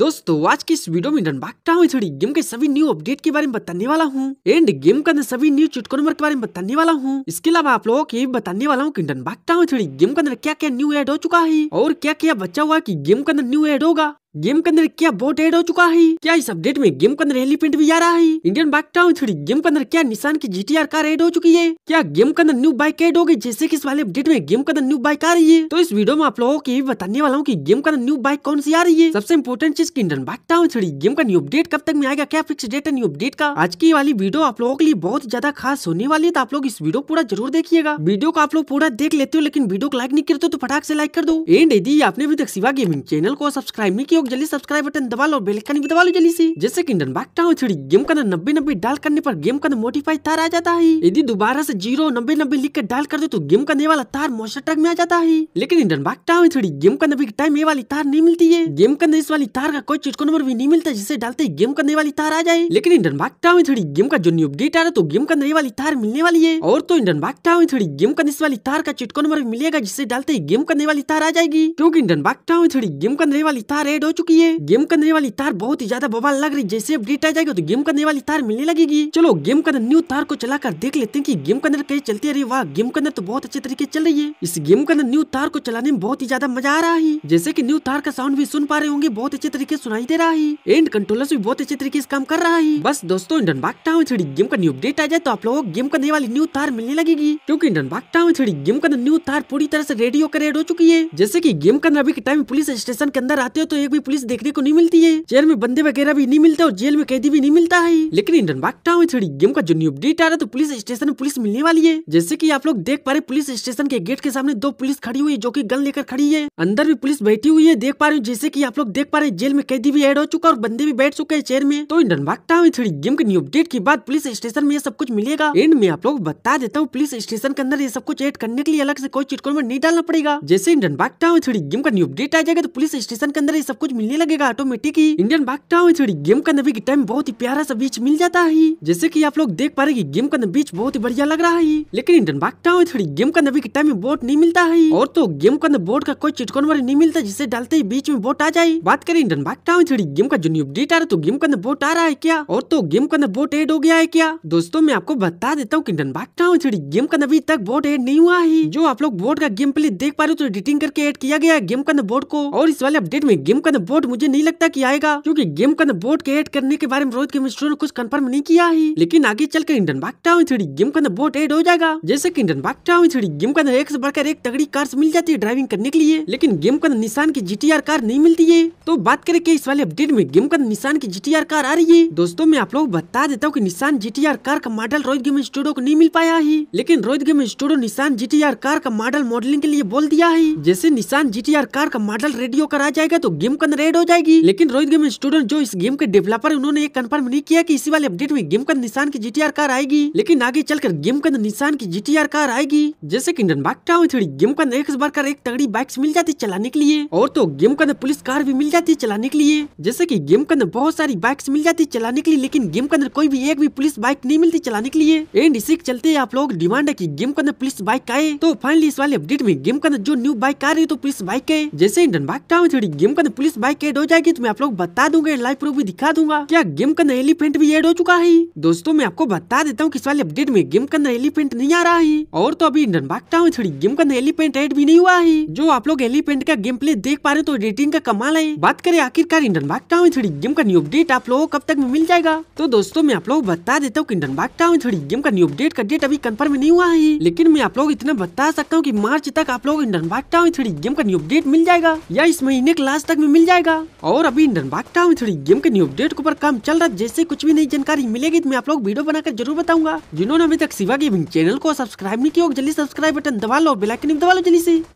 दोस्तों आज की इस वीडियो में रनबाग टाउन थोड़ी गेम के सभी न्यू अपडेट के बारे में बताने वाला हूँ एंड गेम के अंदर सभी न्यू चुटको नंबर के बारे में बताने वाला हूँ इसके अलावा आप लोगों को ये बताने वाला हूँ की रनबाग टाउन थोड़ी गेम के अंदर क्या क्या न्यू एड हो चुका है और क्या क्या बचा हुआ की गेम के अंदर न्यू एड होगा गेम के अंदर क्या बोट एड हो चुका है क्या इस अपडेट में गेम के अंदर एलिफेंट भी आ रहा है Indian bike town three game के अंदर क्या निशान की जीटीआर कार एड हो चुकी है क्या गेम के अंदर न्यू बाइक एड हो गई जैसे कि इस वाले अपडेट में गेम के अंदर न्यू बाइक आ रही है तो इस वीडियो में आप लोगों को बताने वाला हूँ की गेम के अंदर न्यू बाइक कौन सी आ रही है सबसे इम्पोर्टेंट चीज की Indian bike town three game का न्यू अपडेट कब तक में आएगा क्या फिक्स डेट है न्यू अपडेट का आज की वाली वीडियो आप लोगों के लिए बहुत ज्यादा खास होने वाली है तो आप लोग इस वीडियो पूरा जरूर देखिएगा वीडियो को आप लोग पूरा देख लेते हो लेकिन वीडियो को लाइक नहीं करते तो फटाक से लाइक कर दो एंड यदि आपने अभी तक सिवा गेमिंग चैनल को सब्सक्राइब नहीं किया लोग जल्दी सब्सक्राइब बटन दबा लो बेलकन भी दबा लो जल्दी से जैसे की डन भागता गेम का नब्बे नब्बे डाल करने पर गेम का मोटिफाई तार आ जाता है यदि दोबारा से जीरो नब्बे नब्बे लिख कर डाल कर दो तो गेम का वाला तार मोशन ट्रक में आ जाता है लेकिन इंडन भागता हूँ थोड़ी गेम का नबी टाइम ये वाली तार नहीं मिलती है गेम का इस वाली तार का कोई चिटको नंबर भी नहीं मिलता जिसे डालते ही गेम करने वाली तार आ जाए लेकिन इंडन बागटा हूँ थोड़ी गेम का जो न्यू अपडेट आ रहा है तो गेम का नई वाली तार मिलने वाली है और तो इंडन भागता में थोड़ी गेम का इस वाली तार का चिटको नंबर मिलेगा जिसे डालते ही गेम करने वाली तार आ जाएगी क्योंकि इंडन भागता हूँ थोड़ी गेम करने वाली तार एड हो चुकी है गेम करने वाली तार बहुत ही ज्यादा बवाल लग रही जैसे अपडेट आ जाएगा तो गेम करने वाली तार मिलने लगेगी चलो गेम के अंदर न्यू तार को चलाकर देख लेते हैं कि गेम के अंदर कहीं चलती है वाह गेम करने तो बहुत अच्छे तरीके चल रही है इस गेम के न्यू तार को चलाने में बहुत ही ज्यादा मजा आ रहा है जैसे की न्यू तार का साउंड भी सुन पा रहे होंगे बहुत अच्छे तरीके सुनाई दे रहा है एंड कंट्रोलर भी बहुत अच्छे तरीके से काम कर रहा है बस दोस्तों इंडन बाग टाउन थोड़ी गेम का न्यू अपडेट आ जाए तो आप लोग गेम करने वाली न्यू तार मिलने लगेगी क्यूँकी बाग टाउन थोड़ी गेम का न्यू तार पूरी तरह से रेडियो करेड हो चुकी है जैसे की गेम के अंदर अभी के टाइम पुलिस स्टेशन के अंदर आते हो तो एक भी पुलिस देखने को नहीं मिलती है जेल में बंदे वगैरह भी नहीं मिलता और जेल में कैदी भी नहीं मिलता है लेकिन इंडियन बाग टाउन थोड़ी गेम का जो न्यू अपडेट आ रहा है तो पुलिस स्टेशन में पुलिस मिलने वाली है जैसे की आप लोग देख पा रहे पुलिस स्टेशन के गेट के सामने दो पुलिस खड़ी हुई जो की गन लेकर खड़ी है अंदर भी पुलिस बैठी हुई है देख पा रहे जैसे की आप लोग देख पा रहे जेल में कैदी भी एड हो चुका और बंदे भी बैठ चुके हैं चेयर में तो इंडियन बाग टाउन थोड़ी गेम के न्यू अपडेट के बाद पुलिस स्टेशन में सब कुछ मिलेगा एंड में आप लोग बता देता हूँ पुलिस स्टेशन के अंदर ये सब कुछ एड करने के लिए अलग से कोई चिटकोन में नहीं डालना पड़ेगा जैसे इंडियन बाग टाउन थोड़ी गेम का न्यू अपडेट आ जाएगा तो पुलिस स्टेशन के अंदर ये सब कुछ कुछ मिलने लगेगा ऑटोमेटिक ही इंडियन बाग टाउन थोड़ी गेम का नबी के टाइम बहुत ही प्यारा सा बीच मिल जाता है जैसे की आप लोग देख पा रहे की गेम का बीच बहुत ही बढ़िया लग रहा है लेकिन इंडियन बाग टाउन थोड़ी गेम का नबी के टाइम में बोट नहीं मिलता है और तो गेम का बोट का कोई चिटकोन वाले नहीं मिलता जिसे डालते ही बीच में बोट आ जाए बात करें इंडियन बागटा टाउन थोड़ी गेम का जो न्यू अपडेट आ रहा है तो गेम का बोट आ रहा है क्या और तो गेम का बोट एड हो गया है क्या दोस्तों मैं आपको बता देता हूँ की इंडियन बाग टाउन थोड़ी गेम का अभी तक बोट एड नहीं हुआ है जो आप लोग बोट का गेम प्ले देख पा रहे हो तो एडिटिंग करके एड किया गया है गेम का बोट को और इस वाले अपडेट में गेम का का बोर्ड मुझे नहीं लगता की आएगा क्यूँकी गेम का बोर्ड के एड करने के बारे में रोहित के मिश्रो ने कुछ कंफर्म नहीं किया है लेकिन आगे चलकर इंडन बाग टाउन थ्री गेम का बोर्ड एड हो जाएगा जैसे की इंडन बाग टाउन थ्री गेम का एक से बढ़कर एक तगड़ी कार मिल जाती है ड्राइविंग करने के लिए लेकिन गेम का निशान की जी कार नहीं मिलती है तो बात करें की इस वाले अपडेट में गेम का निशान की जी कार आ रही है दोस्तों मैं आप लोग बता देता हूँ की निशान जी कार का मॉडल रोहित गेम स्टूडियो को नहीं मिल पाया है लेकिन Rohit game studio Nissan G car का मॉडल मॉडलिंग के लिए बोल दिया है जैसे निशान जी कार का मॉडल रेडियो कर आ जाएगा तो गेम का अपन रेड हो जाएगी लेकिन रोहित गेम स्टूडेंट जो इस गेम के डेवलपर है उन्होंने ये कंफर्म नहीं किया की कि इसी वाले अपडेट में गेम का निशान की जीटीआर कार आएगी लेकिन आगे चलकर गेम का निशान की जीटीआर कार आएगी जैसे की इंडन बाइक टाउन थोड़ी गेम का एक बार कर एक तगड़ी बाइक मिल जाती चलाने के लिए और तो गेम का पुलिस कार भी मिल जाती चलाने के लिए जैसे की गेम के अंदर बहुत सारी बाइक मिल जाती चलाने के लिए लेकिन गेम के अंदर कोई भी एक भी पुलिस बाइक नहीं मिलती चलाने के लिए एंड इसी चलते आप लोग डिमांड है की गेम के अंदर पुलिस बाइक आए तो फाइनली इस वाले अपडेट में गेम के अंदर जो न्यू बाइक आ रही है तो पुलिस बाइक है जैसे इंडन बाइक टाउन थोड़ी गेम का पुलिस बाइक एड हो जाएगी तो मैं आप लोग बता दूंगा लाइव प्रूफ भी दिखा दूंगा क्या गेम का नया इलिफेंट भी एड हो चुका है दोस्तों मैं आपको बता देता हूँ किस वाले अपडेट में गेम का नया इलिफेंट नहीं आ रहा है और तो अभी इंडन बाग टाउन थोड़ी गेम का नया एड भी नहीं हुआ है जो आप लोग एलिफेंट का गेम प्ले देख पा रहे तो एडिटिंग का कमाल है बात करें आखिरकार इंडन बाग टाउन थोड़ी गेम का न्यू अपडेट आप लोगों को कब तक मिल जाएगा तो दोस्तों मैं आप लोग बता देता हूँ इंडन बाग टाउन थोड़ी गेम का न्यू अपडेट का डेट अभी कन्फर्म नहीं हुआ है लेकिन मैं आप लोग इतना बता सकता हूँ की मार्च तक आप लोग इंडन बाग टाउन थोड़ी गेम का न्यू अपडेट मिल जाएगा या इस महीने के लास्ट तक में मिल जाएगा और अभी धनबाग टाउन थोड़ी गेम के न्यू अपडेट के ऊपर काम चल रहा है जैसे कुछ भी नई जानकारी मिलेगी तो मैं आप लोग वीडियो बनाकर जरूर बताऊंगा जिन्होंने अभी तक शिवा गेमिंग चैनल को सब्सक्राइब नहीं किया जल्दी सब्सक्राइब बटन दबा लो बेलाइकन दबा लो जल्दी से